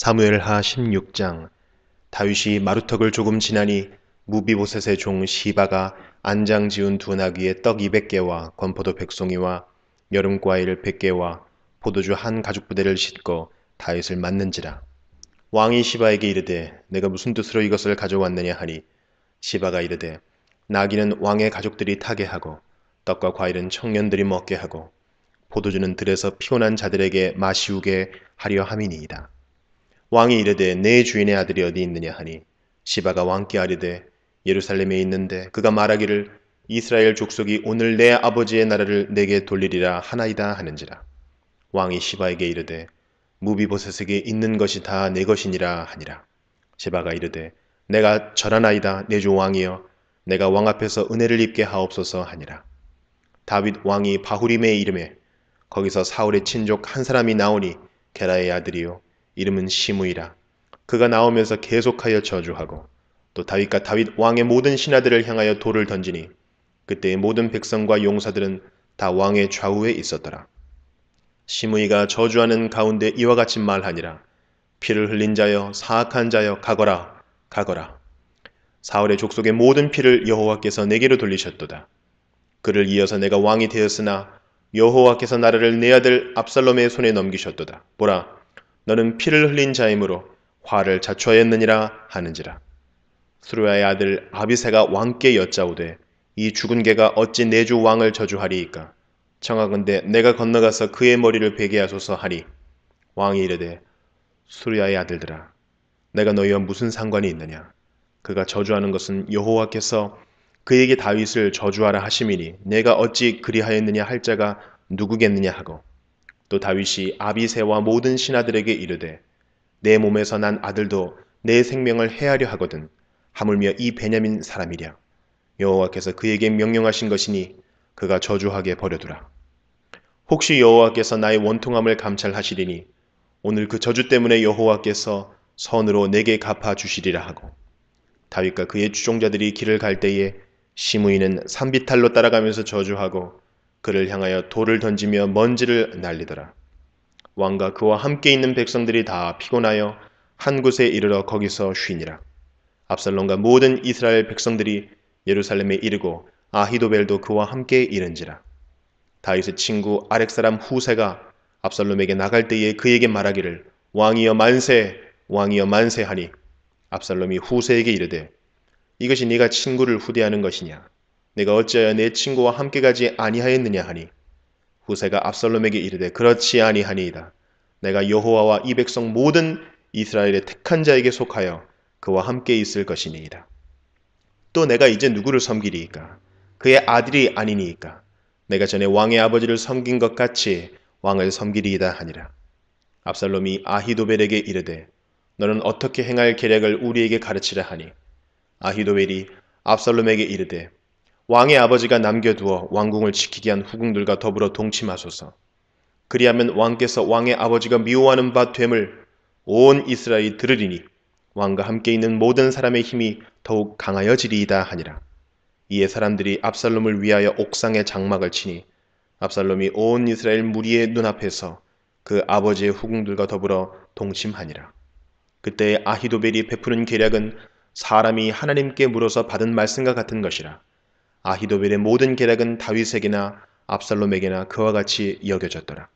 사무엘하 16장 다윗이 마루턱을 조금 지나니 무비보셋의 종 시바가 안장 지운두 나귀에 떡 200개와 권포도 백송이와 여름 과일 100개와 포도주 한 가죽 부대를 싣고 다윗을 맞는지라 왕이 시바에게 이르되 내가 무슨 뜻으로 이것을 가져왔느냐 하니 시바가 이르되 나귀는 왕의 가족들이 타게 하고 떡과 과일은 청년들이 먹게 하고 포도주는 들에서 피곤한 자들에게 마시우게 하려 함이니이다. 왕이 이르되 내 주인의 아들이 어디 있느냐 하니 시바가 왕께 아뢰되 예루살렘에 있는데 그가 말하기를 이스라엘 족속이 오늘 내 아버지의 나라를 내게 돌리리라 하나이다 하는지라 왕이 시바에게 이르되 무비보셋에게 있는 것이 다 내 것이니라 하니라 시바가 이르되 내가 절하나이다 내 주 왕이여 내가 왕 앞에서 은혜를 입게 하옵소서 하니라 다윗 왕이 바후림의 이름에 거기서 사울의 친족 한 사람이 나오니 게라의 아들이요 이름은 시므이라. 그가 나오면서 계속하여 저주하고 또 다윗과 다윗 왕의 모든 신하들을 향하여 돌을 던지니 그때의 모든 백성과 용사들은 다 왕의 좌우에 있었더라. 시므이가 저주하는 가운데 이와 같이 말하니라. 피를 흘린 자여 사악한 자여 가거라 가거라. 사울의 족속의 모든 피를 여호와께서 내게로 돌리셨도다. 그를 이어서 내가 왕이 되었으나 여호와께서 나라를 내 아들 압살롬의 손에 넘기셨도다. 보라, 너는 피를 흘린 자이므로 화를 자초하였느니라 하는지라. 수루야의 아들 아비세가 왕께 여짜오되 이 죽은 개가 어찌 내주 왕을 저주하리이까. 청하건대 내가 건너가서 그의 머리를 베게 하소서 하리. 왕이 이르되 수루야의 아들들아 내가 너희와 무슨 상관이 있느냐. 그가 저주하는 것은 여호와께서 그에게 다윗을 저주하라 하심이니 내가 어찌 그리하였느냐 할 자가 누구겠느냐 하고 또 다윗이 아비세와 모든 신하들에게 이르되 내 몸에서 난 아들도 내 생명을 해하려 하거든 하물며 이 베냐민 사람이랴 여호와께서 그에게 명령하신 것이니 그가 저주하게 버려두라 혹시 여호와께서 나의 원통함을 감찰하시리니 오늘 그 저주 때문에 여호와께서 선으로 내게 갚아 주시리라 하고 다윗과 그의 추종자들이 길을 갈 때에 시므이는 산비탈로 따라가면서 저주하고 그를 향하여 돌을 던지며 먼지를 날리더라. 왕과 그와 함께 있는 백성들이 다 피곤하여 한 곳에 이르러 거기서 쉬니라. 압살롬과 모든 이스라엘 백성들이 예루살렘에 이르고 아히도벨도 그와 함께 이른지라. 다윗의 친구 아렉 사람 후세가 압살롬에게 나갈 때에 그에게 말하기를 왕이여 만세 왕이여 만세하니 압살롬이 후세에게 이르되 이것이 네가 친구를 후대하는 것이냐 내가 어찌하여 내 친구와 함께 가지 아니하였느냐 하니 후세가 압살롬에게 이르되 그렇지 아니하니이다. 내가 여호와와 이 백성 모든 이스라엘의 택한 자에게 속하여 그와 함께 있을 것이니이다. 또 내가 이제 누구를 섬기리이까? 그의 아들이 아니니이까? 내가 전에 왕의 아버지를 섬긴 것 같이 왕을 섬기리이다 하니라. 압살롬이 아히도벨에게 이르되 너는 어떻게 행할 계략을 우리에게 가르치라 하니 아히도벨이 압살롬에게 이르되 왕의 아버지가 남겨두어 왕궁을 지키게 한 후궁들과 더불어 동침하소서. 그리하면 왕께서 왕의 아버지가 미워하는 바 됨을 온 이스라엘이 들으리니 왕과 함께 있는 모든 사람의 힘이 더욱 강하여지리이다 하니라. 이에 사람들이 압살롬을 위하여 옥상에 장막을 치니 압살롬이 온 이스라엘 무리의 눈앞에서 그 아버지의 후궁들과 더불어 동침하니라. 그때 아히도벨이 베푸는 계략은 사람이 하나님께 물어서 받은 말씀과 같은 것이라. 아히도빌의 모든 계략은 다윗에게나 압살롬에게나 그와 같이 여겨졌더라.